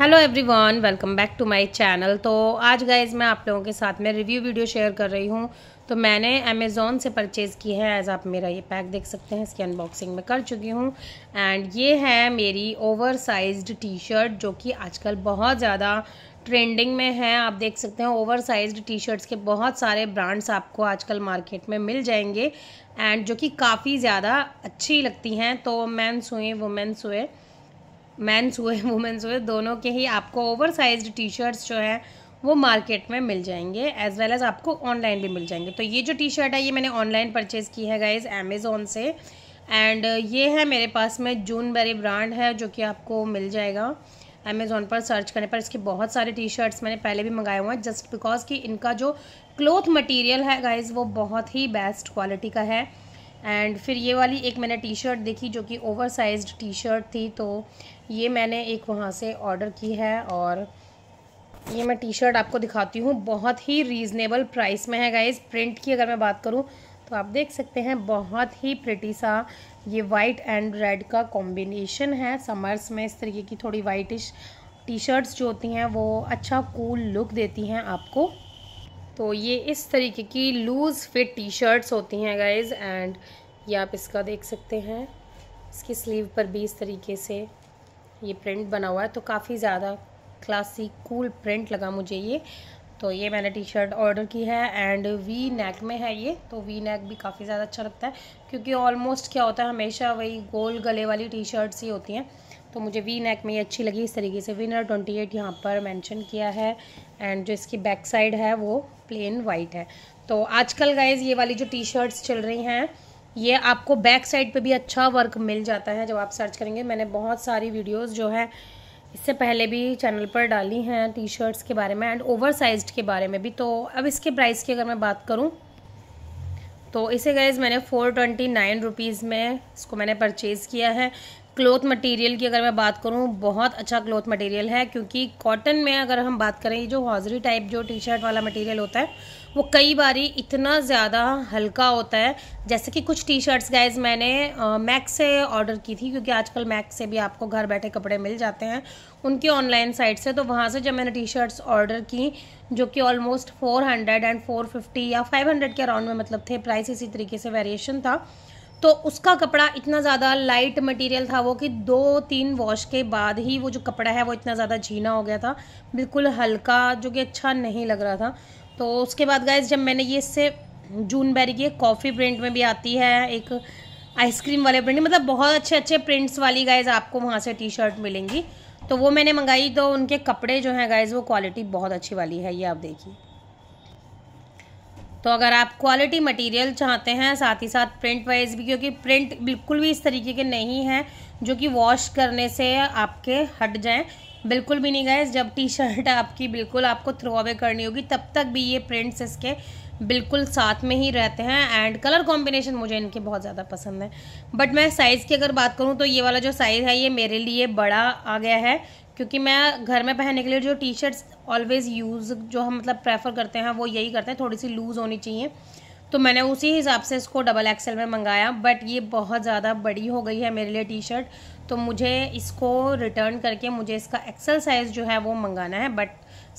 hello everyone welcome back to my channel तो आज guys मैं आप लोगों के साथ में रिव्यू वीडियो शेयर कर रही हूँ तो मैंने अमेज़ोन से परचेज़ की है एज़ आप मेरा ये पैक देख सकते हैं इसकी अनबॉक्सिंग मैं कर चुकी हूँ एंड ये है मेरी ओवर साइज टी शर्ट जो कि आजकल बहुत ज़्यादा ट्रेंडिंग में है आप देख सकते हैं ओवर साइज टी शर्ट्स के बहुत सारे ब्रांड्स आपको आजकल मार्केट में मिल जाएंगे एंड जो कि काफ़ी ज़्यादा अच्छी लगती हैं तो मैंस हुए वुमेंस हुए मैंस हुए वुमेंस हुए दोनों के ही आपको ओवर साइज टी शर्ट्स जो हैं वो मार्केट में मिल जाएंगे एज़ वेल एज़ आपको ऑनलाइन भी मिल जाएंगे तो ये जो टी शर्ट है ये मैंने ऑनलाइन परचेज़ की है गाइज़ अमेज़ोन से एंड ये है मेरे पास में जून बेरी ब्रांड है जो कि आपको मिल जाएगा अमेज़ोन पर सर्च करने पर इसके बहुत सारे टी शर्ट्स मैंने पहले भी मंगाए हुए हैं जस्ट बिकॉज कि इनका जो क्लोथ मटीरियल है गाइज़ वो बहुत ही बेस्ट क्वालिटी का है एंड फिर ये वाली एक मैंने टी शर्ट देखी जो कि ओवर साइज टी शर्ट थी तो ये मैंने एक वहाँ से ऑर्डर की है और ये मैं टी शर्ट आपको दिखाती हूँ बहुत ही रीज़नेबल प्राइस में है गाइज़ प्रिंट की अगर मैं बात करूँ तो आप देख सकते हैं बहुत ही प्रिटी सा ये वाइट एंड रेड का कॉम्बिनेशन है समर्स में इस तरीके की थोड़ी वाइटिश टी शर्ट्स जो होती हैं वो अच्छा कूल लुक देती हैं आपको तो ये इस तरीके की लूज़ फिट टी शर्ट्स होती हैं गाइज़ एंड ये आप इसका देख सकते हैं इसकी स्लीव पर भी इस तरीके से ये प्रिंट बना हुआ है तो काफ़ी ज़्यादा क्लासिक कूल प्रिंट लगा मुझे ये तो ये मैंने टी शर्ट ऑर्डर की है एंड वी नेक में है ये तो वी नेक भी काफ़ी ज़्यादा अच्छा लगता है क्योंकि ऑलमोस्ट क्या होता है हमेशा वही गोल गले वाली टी शर्ट्स ही होती हैं तो मुझे वी नेक में ये अच्छी लगी इस तरीके से विनर ट्वेंटी एट यहाँ पर मेंशन किया है एंड जो इसकी बैक साइड है वो प्लेन वाइट है तो आजकल गाइज ये वाली जो टी शर्ट्स चल रही हैं ये आपको बैक साइड पे भी अच्छा वर्क मिल जाता है जब आप सर्च करेंगे मैंने बहुत सारी वीडियोज़ जो है इससे पहले भी चैनल पर डाली हैं टी शर्ट्स के बारे में एंड ओवर के बारे में भी तो अब इसके प्राइस की अगर मैं बात करूँ तो इसे गैज़ मैंने फ़ोर ट्वेंटी नाइन रुपीज़ में इसको मैंने परचेज़ किया है क्लोथ मटेरियल की अगर मैं बात करूँ बहुत अच्छा क्लोथ मटेरियल है क्योंकि कॉटन में अगर हम बात करें जो हॉजरी टाइप जो टी शर्ट वाला मटेरियल होता है वो कई बारी इतना ज़्यादा हल्का होता है जैसे कि कुछ टी शर्ट्स गाइज मैंने मैक्स से ऑर्डर की थी क्योंकि आजकल मैक्स से भी आपको घर बैठे कपड़े मिल जाते हैं उनकी ऑनलाइन साइट से तो वहाँ से जब मैंने टी शर्ट्स ऑर्डर की जो कि ऑलमोस्ट 400 एंड 450 या 500 के अराउंड में मतलब थे प्राइस इसी तरीके से वेरिएशन था तो उसका कपड़ा इतना ज़्यादा लाइट मटेरियल था वो कि दो तीन वॉश के बाद ही वो जो कपड़ा है वो इतना ज़्यादा झीना हो गया था बिल्कुल हल्का जो कि अच्छा नहीं लग रहा था तो उसके बाद गाइज जब मैंने ये इससे जून बैरी की कॉफ़ी प्रिंट में भी आती है एक आइसक्रीम वाले प्रिंट मतलब बहुत अच्छे अच्छे प्रिंट्स वाली गाइज आपको वहाँ से टी शर्ट मिलेंगी तो वो मैंने मंगाई तो उनके कपड़े जो हैं गाइज वो क्वालिटी बहुत अच्छी वाली है ये आप देखिए तो अगर आप क्वालिटी मटेरियल चाहते हैं साथ ही साथ प्रिंट वाइज भी क्योंकि प्रिंट बिल्कुल भी इस तरीके के नहीं हैं जो कि वॉश करने से आपके हट जाएं बिल्कुल भी नहीं गए जब टी शर्ट आपकी बिल्कुल आपको थ्रो अवे करनी होगी तब तक भी ये प्रिंट्स इसके बिल्कुल साथ में ही रहते हैं एंड कलर कॉम्बिनेशन मुझे इनके बहुत ज़्यादा पसंद है बट मैं साइज़ की अगर बात करूँ तो ये वाला जो साइज़ है ये मेरे लिए बड़ा आ गया है क्योंकि मैं घर में पहनने के लिए जो टी शर्ट्स ऑलवेज़ यूज़ जो हम मतलब प्रेफर करते हैं वो यही करते हैं थोड़ी सी लूज़ होनी चाहिए तो मैंने उसी हिसाब से इसको डबल एक्सेल में मंगाया बट ये बहुत ज़्यादा बड़ी हो गई है मेरे लिए टी शर्ट तो मुझे इसको रिटर्न करके मुझे इसका एक्सेल साइज़ जो है वो मंगाना है बट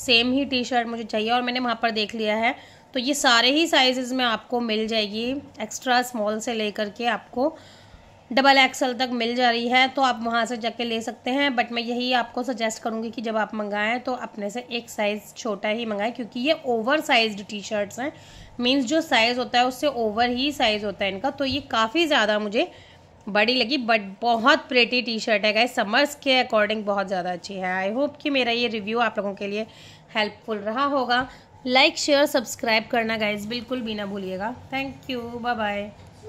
सेम ही टी शर्ट मुझे चाहिए और मैंने वहाँ पर देख लिया है तो ये सारे ही साइज़ में आपको मिल जाएगी एक्स्ट्रा स्मॉल से लेकर के आपको डबल एक्सल तक मिल जा रही है तो आप वहाँ से जाके ले सकते हैं बट मैं यही आपको सजेस्ट करूँगी कि जब आप मंगाएं तो अपने से एक साइज़ छोटा ही मंगाएं क्योंकि ये ओवर साइज टी शर्ट्स हैं मीन्स जो साइज़ होता है उससे ओवर ही साइज़ होता है इनका तो ये काफ़ी ज़्यादा मुझे बड़ी लगी बट बहुत प्रेटी टी शर्ट है गाइस समर्स के अकॉर्डिंग बहुत ज़्यादा अच्छी है आई होप कि मेरा ये रिव्यू आप लोगों के लिए हेल्पफुल रहा होगा लाइक शेयर सब्सक्राइब करना गाइज बिल्कुल भी ना भूलिएगा थैंक यू बाय बाय